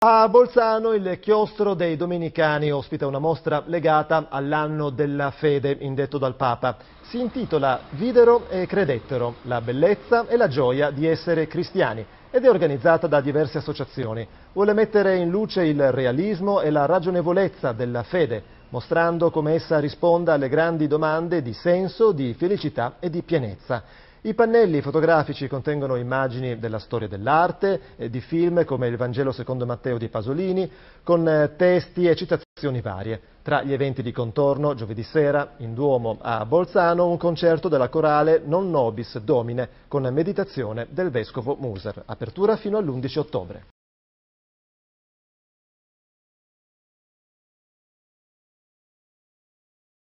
A Bolzano il chiostro dei Domenicani ospita una mostra legata all'anno della fede indetto dal Papa. Si intitola Videro e credettero, la bellezza e la gioia di essere cristiani ed è organizzata da diverse associazioni. Vuole mettere in luce il realismo e la ragionevolezza della fede, mostrando come essa risponda alle grandi domande di senso, di felicità e di pienezza. I pannelli fotografici contengono immagini della storia dell'arte, eh, di film come il Vangelo secondo Matteo di Pasolini, con eh, testi e citazioni varie. Tra gli eventi di contorno, giovedì sera, in Duomo a Bolzano, un concerto della corale Non Nobis Domine con meditazione del vescovo Muser. Apertura fino all'11 ottobre.